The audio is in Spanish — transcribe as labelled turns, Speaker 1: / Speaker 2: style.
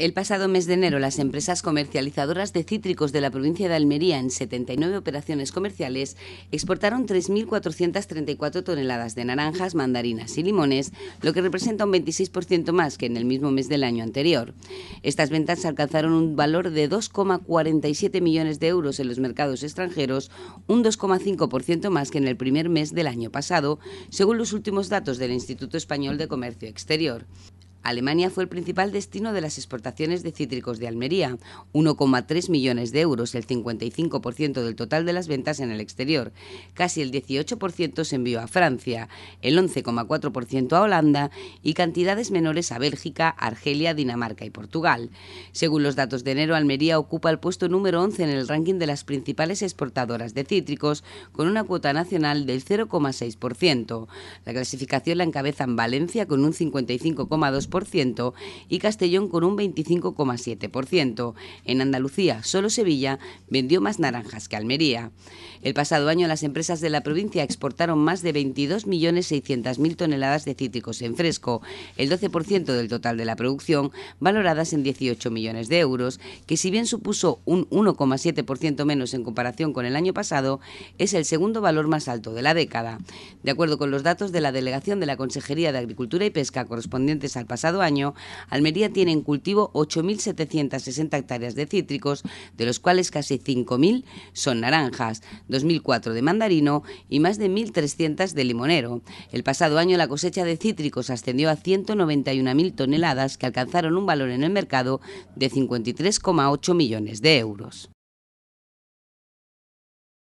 Speaker 1: El pasado mes de enero, las empresas comercializadoras de cítricos de la provincia de Almería, en 79 operaciones comerciales, exportaron 3.434 toneladas de naranjas, mandarinas y limones, lo que representa un 26% más que en el mismo mes del año anterior. Estas ventas alcanzaron un valor de 2,47 millones de euros en los mercados extranjeros, un 2,5% más que en el primer mes del año pasado, según los últimos datos del Instituto Español de Comercio Exterior. Alemania fue el principal destino de las exportaciones de cítricos de Almería, 1,3 millones de euros, el 55% del total de las ventas en el exterior. Casi el 18% se envió a Francia, el 11,4% a Holanda y cantidades menores a Bélgica, Argelia, Dinamarca y Portugal. Según los datos de enero, Almería ocupa el puesto número 11 en el ranking de las principales exportadoras de cítricos, con una cuota nacional del 0,6%. La clasificación la encabezan Valencia con un 55,2% y Castellón con un 25,7%. En Andalucía, solo Sevilla vendió más naranjas que Almería. El pasado año las empresas de la provincia exportaron más de 22.600.000 toneladas de cítricos en fresco, el 12% del total de la producción, valoradas en 18 millones de euros, que si bien supuso un 1,7% menos en comparación con el año pasado, es el segundo valor más alto de la década. De acuerdo con los datos de la delegación de la Consejería de Agricultura y Pesca correspondientes al pasado pasado año, Almería tiene en cultivo 8.760 hectáreas de cítricos, de los cuales casi 5.000 son naranjas, 2.004 de mandarino y más de 1.300 de limonero. El pasado año la cosecha de cítricos ascendió a 191.000 toneladas que alcanzaron un valor en el mercado de 53,8 millones de euros.